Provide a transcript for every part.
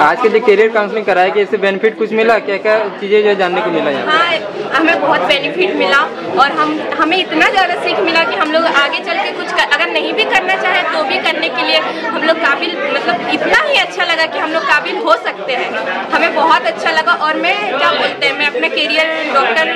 आज के जो करियर काउंसलिंग कराया गया इससे बेनिफिट कुछ मिला क्या क्या चीज़ें जो जानने को मिला यहाँ हाँ हमें बहुत बेनिफिट मिला और हम हमें इतना ज़्यादा सीख मिला कि हम लोग आगे चल के कुछ कर, अगर नहीं भी करना चाहे तो भी करने के लिए हम लोग काबिल मतलब इतना ही अच्छा लगा कि हम लोग काबिल हो सकते हैं हमें बहुत अच्छा लगा और मैं क्या बोलते हैं मैं अपना करियर डॉक्टर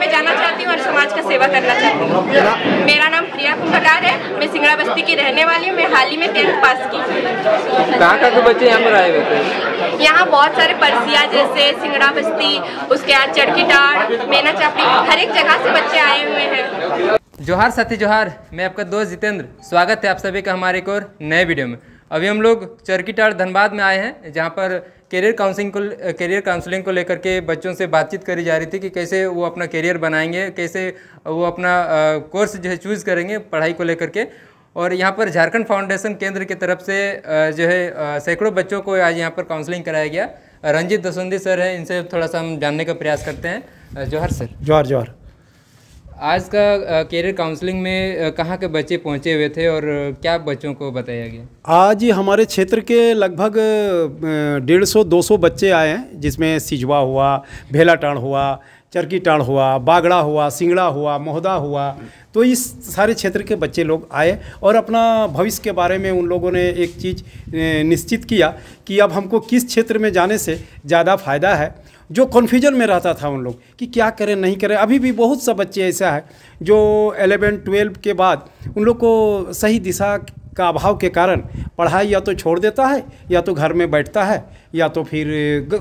में जाना चाहती हूँ और समाज का सेवा करना चाहती हूँ मेरा नाम प्रिया कुंभकार है मैं सिंगड़ा बस्ती की रहने वाली हूँ मैं हाल ही में टेंथ पास की कहाँ कहाँ के बच्चे यहाँ पर आए हुए यहाँ बहुत सारे परसिया जैसे सिंगड़ा बस्ती उसके बाद चड़कीटाड़ मेना चापी हर एक जगह से बच्चे आए हुए हैं जोहार साथी जोहार मैं आपका दोस्त जितेंद्र स्वागत है आप सभी का हमारे एक और नए वीडियो में अभी हम लोग चरकीटाड़ धनबाद में आए हैं जहाँ पर करियर काउंसिलिंग को करियर काउंसलिंग को लेकर के बच्चों से बातचीत करी जा रही थी कि कैसे वो अपना करियर बनाएंगे कैसे वो अपना कोर्स जो है चूज़ करेंगे पढ़ाई को लेकर के और यहाँ पर झारखंड फाउंडेशन केंद्र की के तरफ से जो है सैकड़ों बच्चों को आज यहाँ पर काउंसलिंग कराया गया रंजीत दसुंदी सर हैं इनसे थोड़ा सा हम जानने का प्रयास करते हैं जौहर सर जौहर जौहर आज का कैरियर काउंसलिंग में कहाँ के बच्चे पहुँचे हुए थे और क्या बच्चों को बताया गया आज हमारे क्षेत्र के लगभग डेढ़ सौ दो सौ बच्चे आए हैं जिसमें सिजवा हुआ भेलाटाण हुआ चरकी टाण हुआ बागड़ा हुआ सिंगड़ा हुआ मोहदा हुआ तो इस सारे क्षेत्र के बच्चे लोग आए और अपना भविष्य के बारे में उन लोगों ने एक चीज़ निश्चित किया कि अब हमको किस क्षेत्र में जाने से ज़्यादा फायदा है जो कन्फ्यूजन में रहता था उन लोग कि क्या करें नहीं करें अभी भी बहुत सा बच्चे ऐसा है जो एलेवन ट्वेल्व के बाद उन लोग को सही दिशा का अभाव के कारण पढ़ाई या तो छोड़ देता है या तो घर में बैठता है या तो फिर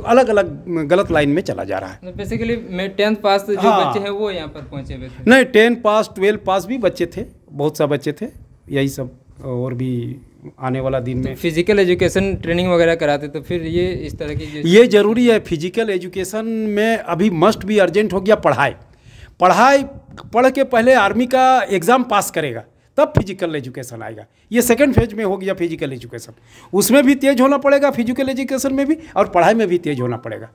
अलग अलग गलत लाइन में चला जा रहा है बेसिकली मतलब मैं टेंथ पास जो हाँ, बच्चे हैं वो यहाँ पर पहुँचे हुए नहीं टेंथ पास ट्वेल्व पास भी बच्चे थे बहुत सा बच्चे थे यही सब और भी आने वाला दिन तो में फिजिकल एजुकेशन ट्रेनिंग वगैरह कराते तो फिर ये इस तरह की ये जरूरी है फिजिकल एजुकेशन में अभी मस्ट भी अर्जेंट हो गया पढ़ाई पढ़ाई पढ़ के पहले आर्मी का एग्ज़ाम पास करेगा तब फिजिकल एजुकेशन आएगा ये सेकेंड फेज में हो गया फिजिकल एजुकेशन उसमें भी तेज़ होना पड़ेगा फिजिकल एजुकेशन में भी और पढ़ाई में भी तेज़ होना पड़ेगा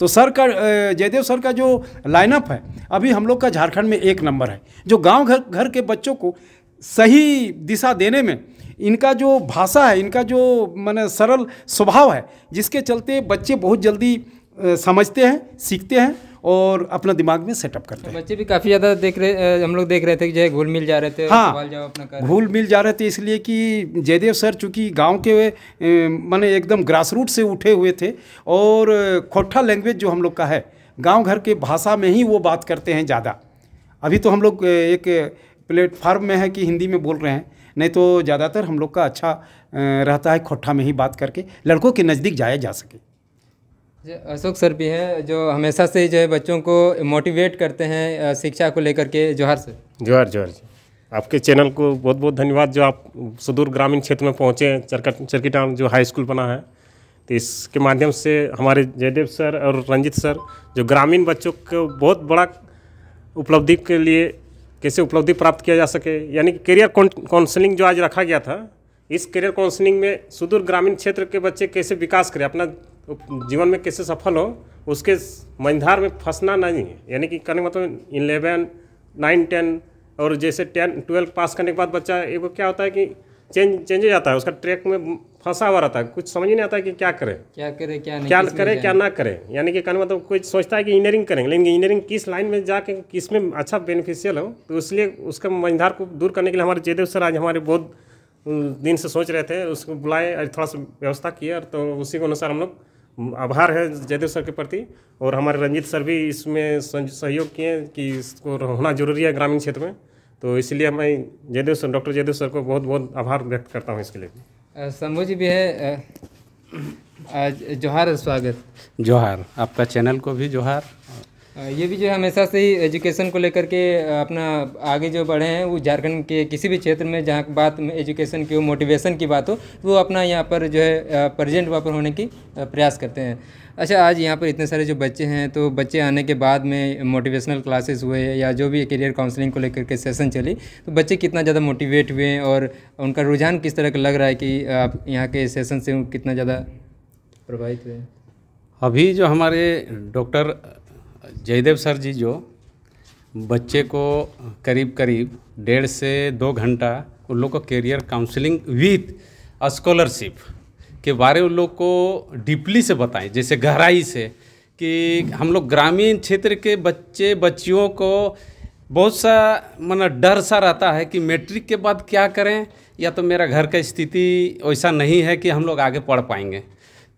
तो सर का जयदेव सर का जो लाइनअप है अभी हम लोग का झारखंड में एक नंबर है जो गांव घर घर के बच्चों को सही दिशा देने में इनका जो भाषा है इनका जो मैंने सरल स्वभाव है जिसके चलते बच्चे बहुत जल्दी समझते हैं सीखते हैं और अपना दिमाग में सेटअप करते हैं बच्चे भी काफ़ी ज़्यादा देख रहे हम लोग देख रहे थे कि जो है घूल मिल जा रहे थे हाँ घूल मिल जा रहे थे इसलिए कि जयदेव सर चूँकि गांव के माने एकदम ग्रास रूट से उठे हुए थे और खोटा लैंग्वेज जो हम लोग का है गाँव घर के भाषा में ही वो बात करते हैं ज़्यादा अभी तो हम लोग एक प्लेटफार्म में है कि हिंदी में बोल रहे हैं नहीं तो ज़्यादातर हम लोग का अच्छा रहता है खोटा में ही बात करके लड़कों के नज़दीक जाया जा सके अशोक सर भी हैं जो हमेशा से जो है बच्चों को मोटिवेट करते हैं शिक्षा को लेकर के जोहर सर जोहर जोहर जी आपके चैनल को बहुत बहुत धन्यवाद जो आप सुदूर ग्रामीण क्षेत्र में पहुँचे हैं चरकी टाउन जो हाई स्कूल बना है तो इसके माध्यम से हमारे जयदेव सर और रंजित सर जो ग्रामीण बच्चों को बहुत बड़ा उपलब्धि के लिए कैसे उपलब्धि प्राप्त किया जा सके यानी कि करियर काउंसलिंग जो आज रखा गया था इस करियर काउंसलिंग में सुदूर ग्रामीण क्षेत्र के बच्चे कैसे विकास करें अपना जीवन में कैसे सफल हो उसके मंझधार में फंसना नहीं है यानी कि कहने मतलब इलेवन नाइन टेन और जैसे टेन ट्वेल्व पास करने के बाद बच्चा एक क्या होता है कि चेंज चेंज जाता है उसका ट्रैक में फंसा हुआ रहता है कुछ समझ नहीं आता कि क्या करें क्या करें क्या नहीं क्या करें क्या ना करें यानी कि कहने मतलब कोई सोचता है कि इंजीनियरिंग करेंगे लेकिन इंजीनियरिंग किस लाइन में जाके किस में अच्छा बेनिफिशियल हो तो इसलिए उसका मंझधार को दूर करने के लिए हमारे जयदेव सर आज हमारे बहुत दिन से सोच रहे थे उसको बुलाए थोड़ा सा व्यवस्था किए और तो उसी के अनुसार हम लोग आभार है जयदेव सर के प्रति और हमारे रंजीत सर भी इसमें सहयोग किए कि इसको होना जरूरी है ग्रामीण क्षेत्र में तो इसलिए मैं Jaidev sir doctor Jaidev sir को बहुत बहुत आभार व्यक्त करता हूँ इसके लिए शंभु जी भी है जोहार स्वागत जोहार आपका चैनल को भी जोहार ये भी जो है हमेशा से ही एजुकेशन को लेकर के अपना आगे जो बढ़े हैं वो झारखंड के किसी भी क्षेत्र में जहाँ बात में एजुकेशन की हो मोटिवेशन की बात हो तो वो अपना यहाँ पर जो है प्रेजेंट वहाँ पर होने की प्रयास करते हैं अच्छा आज यहाँ पर इतने सारे जो बच्चे हैं तो बच्चे आने के बाद में मोटिवेशनल क्लासेस हुए या जो भी करियर काउंसलिंग को लेकर के सेशन चली तो बच्चे कितना ज़्यादा मोटिवेट हुए और उनका रुझान किस तरह का लग रहा है कि आप यहाँ के सेशन से कितना ज़्यादा प्रभावित हुए अभी जो हमारे डॉक्टर जयदेव सर जी जो बच्चे को करीब करीब डेढ़ से दो घंटा उन लोग को करियर काउंसलिंग विथ स्कॉलरशिप के बारे उन लोग को डीपली से बताएं जैसे गहराई से कि हम लोग ग्रामीण क्षेत्र के बच्चे बच्चियों को बहुत सा मन डर सा रहता है कि मैट्रिक के बाद क्या करें या तो मेरा घर का स्थिति वैसा नहीं है कि हम लोग आगे पढ़ पाएंगे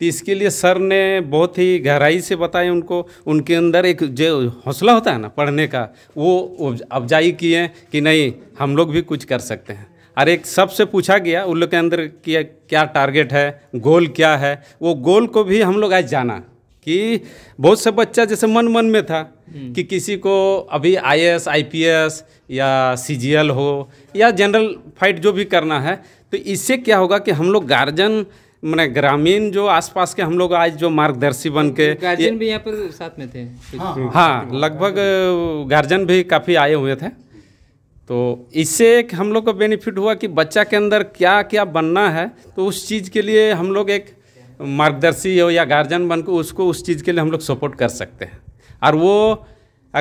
तो इसके लिए सर ने बहुत ही गहराई से बताए उनको उनके अंदर एक जो हौसला होता है ना पढ़ने का वो अफजाई किए कि नहीं हम लोग भी कुछ कर सकते हैं और एक सबसे पूछा गया उन लोग के अंदर किया क्या टारगेट है गोल क्या है वो गोल को भी हम लोग आज जाना कि बहुत से बच्चा जैसे मन मन में था हम्म। कि किसी को अभी आईएएस एस या सी हो या जनरल फाइट जो भी करना है तो इससे क्या होगा कि हम लोग गार्जियन मैंने ग्रामीण जो आसपास के हम लोग आज जो मार्गदर्शी बन के तो गार्जियन भी यहाँ पर साथ में थे हाँ, हाँ लगभग गार्जियन भी काफ़ी आए हुए थे तो इससे एक हम लोग का बेनिफिट हुआ कि बच्चा के अंदर क्या क्या बनना है तो उस चीज़ के लिए हम लोग एक मार्गदर्शी हो या गार्जियन बन के उसको उस चीज़ के लिए हम लोग सपोर्ट कर सकते हैं और वो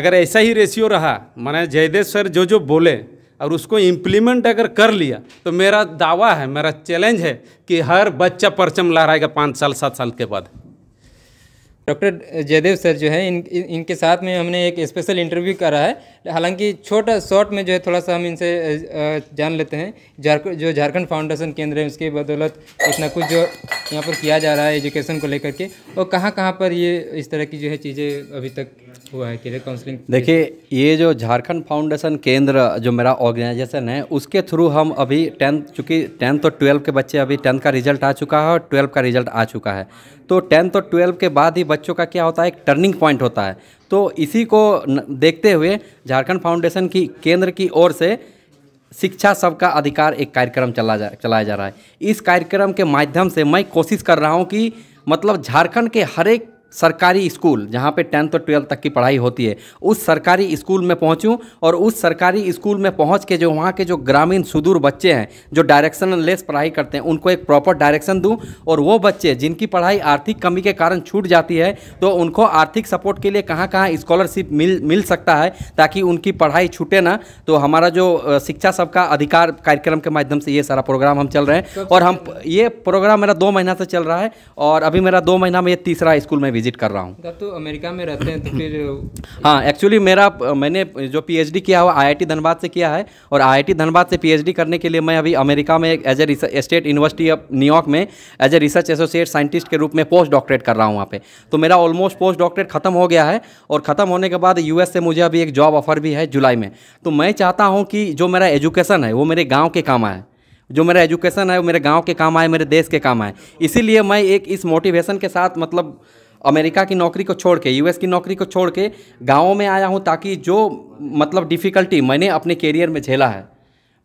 अगर ऐसा ही रेशियो रहा मैंने जयदेव सर जो जो बोले और उसको इम्प्लीमेंट अगर कर लिया तो मेरा दावा है मेरा चैलेंज है कि हर बच्चा परचम लहराएगा पाँच साल सात साल के बाद डॉक्टर जयदेव सर जो है इन इनके साथ में हमने एक स्पेशल इंटरव्यू करा है हालांकि छोटा शॉर्ट में जो है थोड़ा सा हम इनसे जान लेते हैं झारखंड जो झारखंड फाउंडेशन केंद्र है उसके बदौलत कुछ ना कुछ जो यहाँ पर किया जा रहा है एजुकेशन को लेकर के और कहाँ कहाँ पर ये इस तरह की जो है चीज़ें अभी तक हुआ है करियर काउंसलिंग देखिए ये जो झारखंड फाउंडेशन केंद्र जो मेरा ऑर्गेनाइजेशन है उसके थ्रू हम अभी टेंथ चूँकि टेंथ और ट्वेल्व के बच्चे अभी टेंथ का रिजल्ट आ चुका है और ट्वेल्व का रिजल्ट आ चुका है तो टेंथ और ट्वेल्व के बाद ही बच्चों का क्या होता है एक टर्निंग पॉइंट होता है तो इसी को देखते हुए झारखंड फाउंडेशन की केंद्र की ओर से शिक्षा सबका अधिकार एक कार्यक्रम चला जा चलाया जा रहा है इस कार्यक्रम के माध्यम से मैं कोशिश कर रहा हूँ कि मतलब झारखंड के हर एक सरकारी स्कूल जहाँ पे टेंथ और ट्वेल्थ तक की पढ़ाई होती है उस सरकारी स्कूल में पहुँचूँ और उस सरकारी स्कूल में पहुँच के जो वहाँ के जो ग्रामीण सुदूर बच्चे हैं जो डायरेक्शन लेस पढ़ाई करते हैं उनको एक प्रॉपर डायरेक्शन दूँ और वो बच्चे जिनकी पढ़ाई आर्थिक कमी के कारण छूट जाती है तो उनको आर्थिक सपोर्ट के लिए कहाँ कहाँ स्कॉलरशिप मिल मिल सकता है ताकि उनकी पढ़ाई छूटे ना तो हमारा जो शिक्षा सबका अधिकार कार्यक्रम के माध्यम से ये सारा प्रोग्राम हम चल रहे हैं और हम ये प्रोग्राम मेरा दो महीना से चल रहा है और अभी मेरा दो महीना में ये तीसरा स्कूल में भी विजिट कर रहा हूँ तो अमेरिका में रहते हैं तो फिर हाँ एक्चुअली मेरा मैंने जो पीएचडी किया हुआ आईआईटी धनबाद से किया है और आईआईटी धनबाद से पीएचडी करने के लिए मैं अभी अमेरिका में as a state university of New York में as a research associate scientist के रूप में पोस्ट डॉक्टरेट कर रहा हूँ वहाँ पे तो मेरा ऑलमोस्ट पोस्ट डॉक्टरेट खत्म हो गया है और ख़त्म होने के बाद यूएस से मुझे अभी एक जॉब ऑफर भी है जुलाई में तो मैं चाहता हूँ कि जो मेरा एजुकेशन है वो मेरे गाँव के काम आए जो मेरा एजुकेशन है वो मेरे गांव के काम आए मेरे देश के काम आए इसीलिए मैं एक इस मोटिवेशन के साथ मतलब अमेरिका की नौकरी को छोड़ के यूएस की नौकरी को छोड़ के गाँव में आया हूँ ताकि जो मतलब डिफ़िकल्टी मैंने अपने कैरियर में झेला है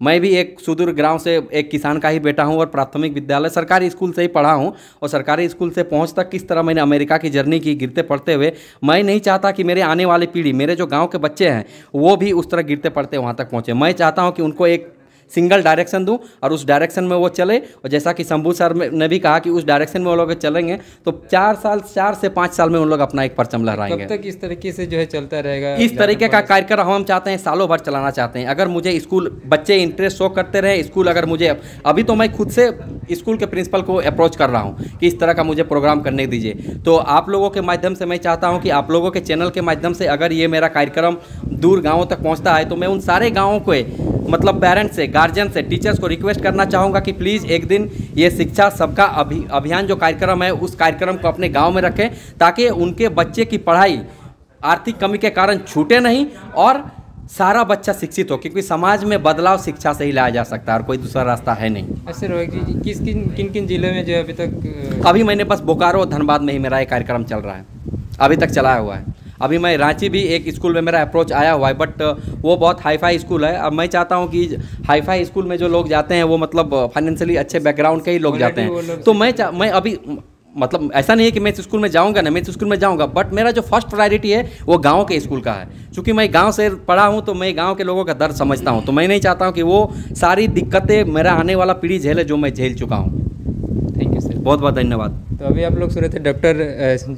मैं भी एक सुदूर गांव से एक किसान का ही बेटा हूं और प्राथमिक विद्यालय सरकारी स्कूल से ही पढ़ा हूं और सरकारी स्कूल से पहुँच तक किस तरह मैंने अमेरिका की जर्नी की गिरते पड़ते हुए मैं नहीं चाहता कि मेरे आने वाली पीढ़ी मेरे जो गांव के बच्चे हैं वो भी उस तरह गिरते पड़ते वहां तक पहुंचे मैं चाहता हूं कि उनको एक सिंगल डायरेक्शन दूँ और उस डायरेक्शन में वो चले और जैसा कि शंभू सर ने भी कहा कि उस डायरेक्शन में वो लोग चलेंगे तो चार साल चार से पाँच साल में उन लोग अपना एक परचम लहराएंगे तब तक इस तरीके से जो है चलता रहेगा इस तरीके का कार्यक्रम हम चाहते हैं सालों भर चलाना चाहते हैं अगर मुझे स्कूल बच्चे इंटरेस्ट शो करते रहे स्कूल अगर मुझे अभी तो मैं खुद से स्कूल के प्रिंसिपल को अप्रोच कर रहा हूँ कि इस तरह का मुझे प्रोग्राम करने दीजिए तो आप लोगों के माध्यम से मैं चाहता हूँ कि आप लोगों के चैनल के माध्यम से अगर ये मेरा कार्यक्रम दूर गाँवों तक पहुँचता है तो मैं उन सारे गाँवों को मतलब पेरेंट्स से गार्जियन से टीचर्स को रिक्वेस्ट करना चाहूँगा कि प्लीज़ एक दिन ये शिक्षा सबका अभि अभियान जो कार्यक्रम है उस कार्यक्रम को अपने गाँव में रखें ताकि उनके बच्चे की पढ़ाई आर्थिक कमी के कारण छूटे नहीं और सारा बच्चा शिक्षित हो क्योंकि समाज में बदलाव शिक्षा से ही लाया जा सकता है और कोई दूसरा रास्ता है नहीं ऐसे जी किस किन किन किन जिले में जो अभी तक अभी मैंने बस बोकारो और धनबाद में ही मेरा ये कार्यक्रम चल रहा है अभी तक चलाया हुआ है अभी मैं रांची भी एक स्कूल में मेरा अप्रोच आया हुआ है बट uh, वो बहुत हाई फाई स्कूल है अब मैं चाहता हूँ कि हाई फाई स्कूल में जो लोग जाते हैं वो मतलब फाइनेंशियली uh, अच्छे बैकग्राउंड के ही लोग जाते हैं तो मैं मैं अभी मतलब ऐसा नहीं है कि मैं इस स्कूल में जाऊंगा ना मैं इस स्कूल में जाऊंगा बट मेरा जो फर्स्ट प्रायोरिटी है वो गांव के स्कूल का है क्योंकि मैं गांव से पढ़ा हूं तो मैं गांव के लोगों का दर्द समझता हूं तो मैं नहीं चाहता हूं कि वो सारी दिक्कतें मेरा आने वाला पीढ़ी झेले जो मैं झेल चुका हूं बहुत बहुत धन्यवाद तो अभी आप लोग सुन रहे थे डॉक्टर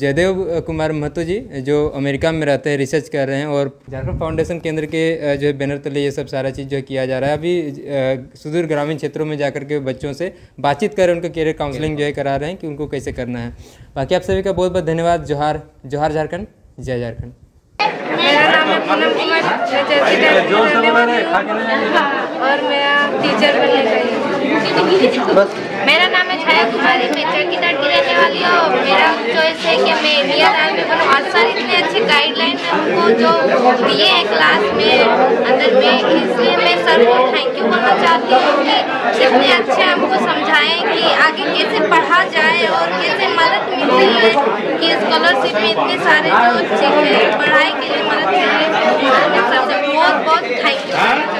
जयदेव कुमार महतो जी जो अमेरिका में रहते हैं रिसर्च कर रहे हैं और झारखंड फाउंडेशन केंद्र के जो है बैनर तले ये सब सारा चीज़ जो किया जा रहा है अभी सुदूर ग्रामीण क्षेत्रों में जाकर के बच्चों से बातचीत कर उनका करियर काउंसलिंग जो है करा रहे हैं कि उनको कैसे करना है बाकी आप सभी का बहुत बहुत धन्यवाद जोहार जोहार झारखंड जय झारखंड मेरा नाम है पूनम कुमार हाँ, और मेरा टीचर बनने का मेरा नाम है मैं कुमारी मेचर की की रहने वाली हूँ मेरा चॉइस है कि मैं इंडिया आर्मी में बनूँ और सर इतने अच्छे गाइडलाइन हमको जो दिए हैं क्लास में अंदर में इसलिए मैं सर को थैंक यू बोलना चाहती हूँ कि कितने अच्छे हमको समझाएं कि आगे कैसे पढ़ा जाए और कैसे मदद मिलती है कि स्कॉलरशिप में इतने सारे जो पढ़ाई के लिए मदद मिले सर से बहुत बहुत थैंक यू